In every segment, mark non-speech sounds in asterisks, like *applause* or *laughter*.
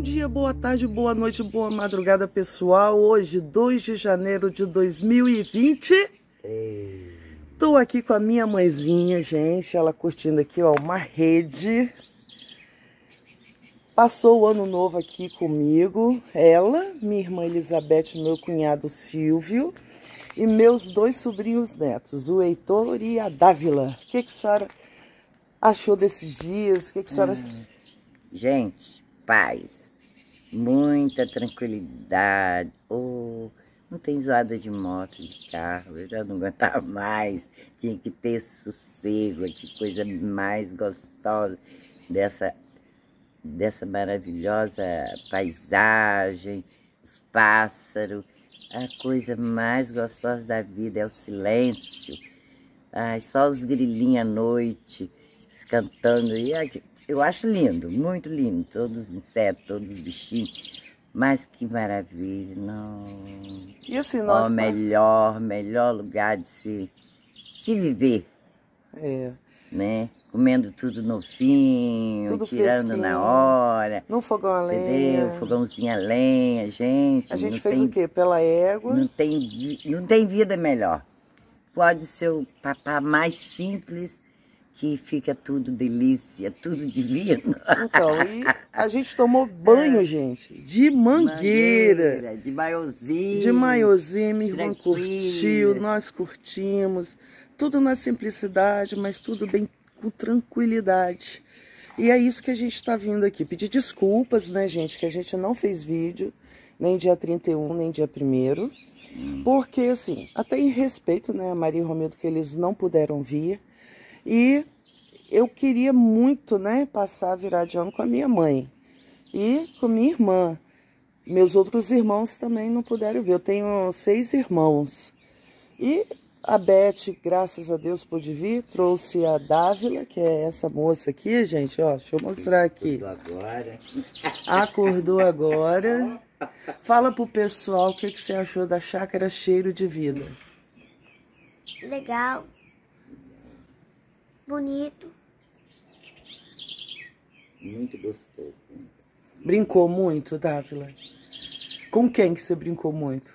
dia, boa tarde, boa noite, boa madrugada, pessoal. Hoje, 2 de janeiro de 2020. Estou aqui com a minha mãezinha, gente. Ela curtindo aqui, ó, uma rede. Passou o ano novo aqui comigo. Ela, minha irmã Elizabeth, meu cunhado Silvio e meus dois sobrinhos netos, o Heitor e a Dávila. O que, que a senhora achou desses dias? O que, que a senhora. Hum, gente, paz muita tranquilidade. Oh, não tem zoada de moto, de carro, eu já não aguentava *laughs* mais. Tinha que ter sossego, que coisa mais gostosa dessa, dessa maravilhosa paisagem, os pássaros. A coisa mais gostosa da vida é o silêncio. Ai, só os grilinhos à noite cantando. E eu acho lindo, muito lindo, todos os insetos, todos os bichinhos. Mas que maravilha, não. E assim, nós. O né? melhor, melhor lugar de se, se viver. É. Né? Comendo tudo no fim, tirando fresquinho. na hora. No fogão a lenha. Entendeu? Fogãozinho a lenha, gente. A gente fez tem, o quê? Pela égua? Não tem, não tem vida melhor. Pode ser o papá mais simples, que fica tudo delícia, tudo divino. Então, e a gente tomou banho, é. gente, de mangueira. mangueira de maiozinho. De maiozinho, minha irmã curtiu, nós curtimos. Tudo na simplicidade, mas tudo bem com tranquilidade. E é isso que a gente está vindo aqui. Pedir desculpas, né, gente, que a gente não fez vídeo, nem dia 31, nem dia 1 hum. porque, assim, até em respeito, né, a Maria e Romildo, que eles não puderam vir, e eu queria muito, né, passar a virar de ano com a minha mãe e com minha irmã. Meus outros irmãos também não puderam ver. Eu tenho seis irmãos. E a Beth, graças a Deus, pôde vir. Trouxe a Dávila, que é essa moça aqui, gente. Ó, deixa eu mostrar aqui. Acordou agora. Acordou agora. Fala pro pessoal o que, que você achou da chácara Cheiro de Vida. Legal bonito. Muito gostoso. Brincou muito, Dávila? Com quem que você brincou muito?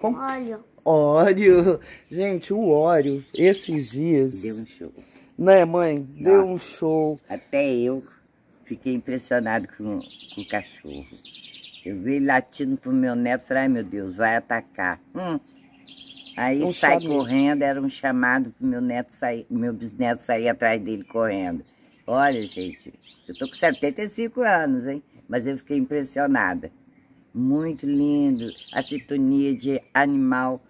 Com óleo. Óleo. Gente, o óleo, esses dias... Deu um show. Né, mãe? Nossa. Deu um show. Até eu fiquei impressionado com, com o cachorro. Eu vi ele latindo pro meu neto e falei, ai meu Deus, vai atacar. Hum, Aí sai correndo, era um chamado o meu neto sair, meu bisneto sair atrás dele correndo. Olha, gente, eu tô com 75 anos, hein? Mas eu fiquei impressionada. Muito lindo, a sintonia de animal.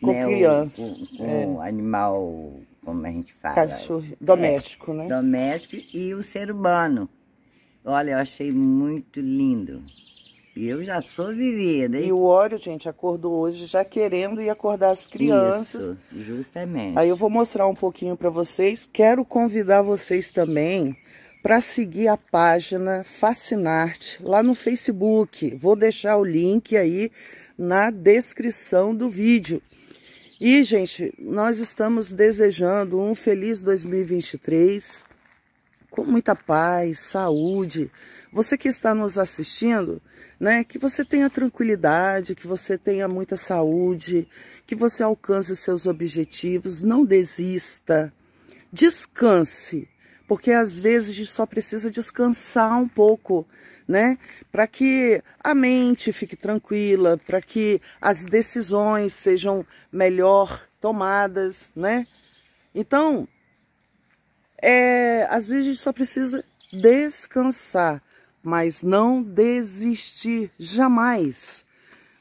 Com né? criança. O, com, com é. animal, como a gente fala. Cachorro, doméstico, é, né? Doméstico e o ser humano. Olha, eu achei muito lindo. Eu já sou vivida. Hein? E o óleo, gente, acordou hoje já querendo ir acordar as crianças. Isso, justamente. Aí eu vou mostrar um pouquinho para vocês. Quero convidar vocês também para seguir a página Fascinarte lá no Facebook. Vou deixar o link aí na descrição do vídeo. E, gente, nós estamos desejando um feliz 2023 com muita paz, saúde. Você que está nos assistindo, né? Que você tenha tranquilidade, que você tenha muita saúde, que você alcance seus objetivos, não desista, descanse, porque às vezes a gente só precisa descansar um pouco, né? Para que a mente fique tranquila, para que as decisões sejam melhor tomadas, né? Então, é, às vezes a gente só precisa descansar mas não desistir jamais,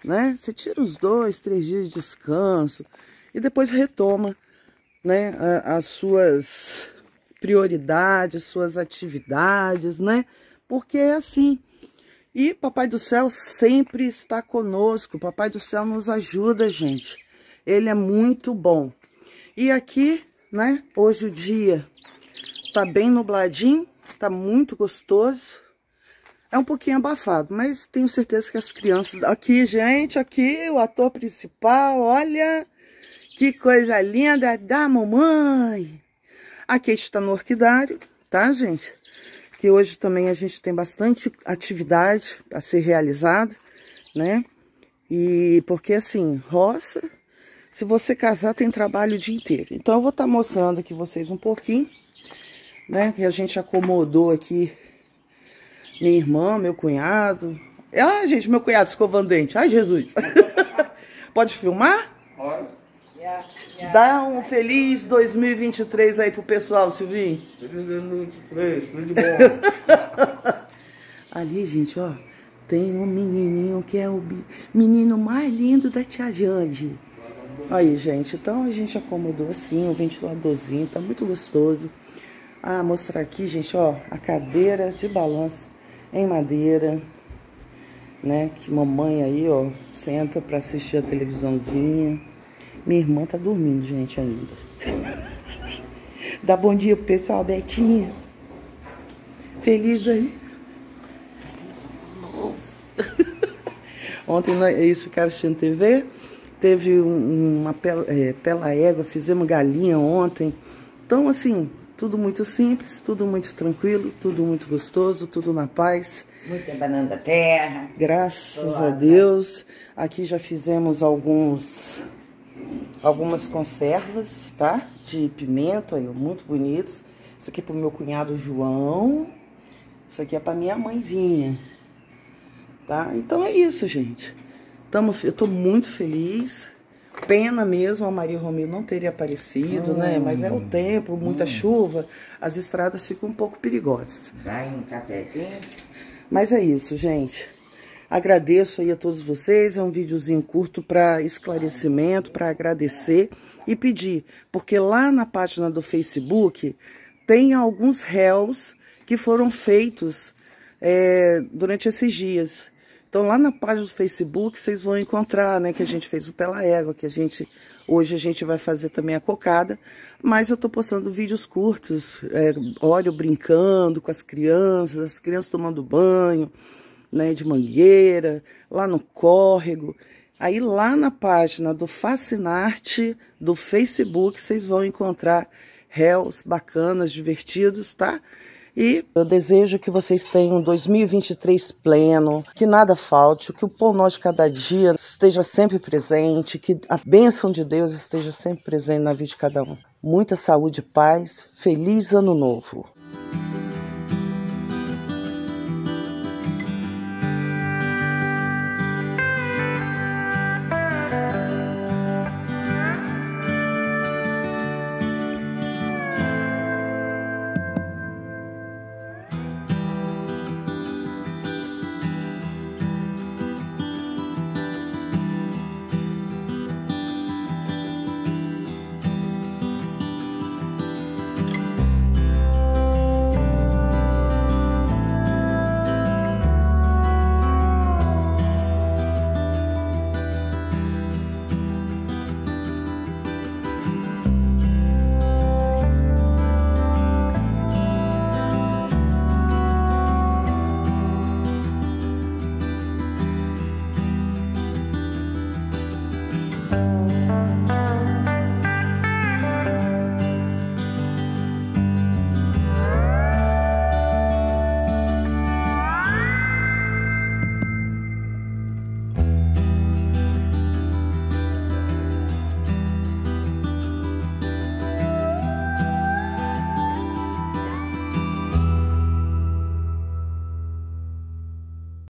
né? Você tira uns dois, três dias de descanso e depois retoma, né? As suas prioridades, suas atividades, né? Porque é assim. E Papai do Céu sempre está conosco. Papai do Céu nos ajuda, gente. Ele é muito bom. E aqui, né? Hoje o dia tá bem nubladinho, tá muito gostoso é um pouquinho abafado, mas tenho certeza que as crianças... Aqui, gente, aqui o ator principal, olha que coisa linda da mamãe. Aqui está no orquidário, tá, gente? Que hoje também a gente tem bastante atividade a ser realizada, né? E porque, assim, roça, se você casar, tem trabalho o dia inteiro. Então, eu vou estar tá mostrando aqui vocês um pouquinho, né? Que a gente acomodou aqui minha irmã, meu cunhado. Ah, gente, meu cunhado escovando dente. Ai, Jesus. *laughs* Pode filmar? Pode. Dá um feliz 2023 aí pro pessoal, Silvinho. Feliz 2023, tudo de bom. *laughs* Ali, gente, ó, tem um menininho que é o menino mais lindo da tia Jande. Aí, gente, então a gente acomodou assim, o um ventiladorzinho, tá muito gostoso. Ah, mostrar aqui, gente, ó, a cadeira de balanço em madeira, né? Que mamãe aí, ó, senta pra assistir a televisãozinha. Minha irmã tá dormindo, gente, ainda. *laughs* Dá bom dia pro pessoal, Betinha. Feliz aí. Novo. *laughs* Ontem nós, eles ficaram assistindo TV. Teve uma pela, é, pela égua, fizemos galinha ontem. Então, assim, tudo muito simples, tudo muito tranquilo, tudo muito gostoso, tudo na paz. Muita banana da terra. Graças a Deus. Aqui já fizemos alguns algumas conservas, tá? De pimenta, aí, muito bonitos. Isso aqui é pro meu cunhado João. Isso aqui é pra minha mãezinha. Tá? Então é isso, gente. Tamo, eu tô muito feliz pena mesmo a Maria Romeu não teria aparecido, né? hum, né? Mas é o tempo, muita hum. chuva, as estradas ficam um pouco perigosas. Vai um cafezinho? Mas é isso, gente. Agradeço aí a todos vocês, é um videozinho curto para esclarecimento, para agradecer e pedir, porque lá na página do Facebook tem alguns réus que foram feitos é, durante esses dias. Então lá na página do Facebook vocês vão encontrar, né, que a gente fez o Pela Égua, que a gente, hoje a gente vai fazer também a cocada, mas eu tô postando vídeos curtos, é, óleo brincando com as crianças, as crianças tomando banho, né, de mangueira, lá no córrego. Aí lá na página do Fascinarte do Facebook vocês vão encontrar réus bacanas, divertidos, tá? E eu desejo que vocês tenham 2023 pleno, que nada falte, que o pão nosso de cada dia esteja sempre presente, que a bênção de Deus esteja sempre presente na vida de cada um. Muita saúde e paz. Feliz Ano Novo!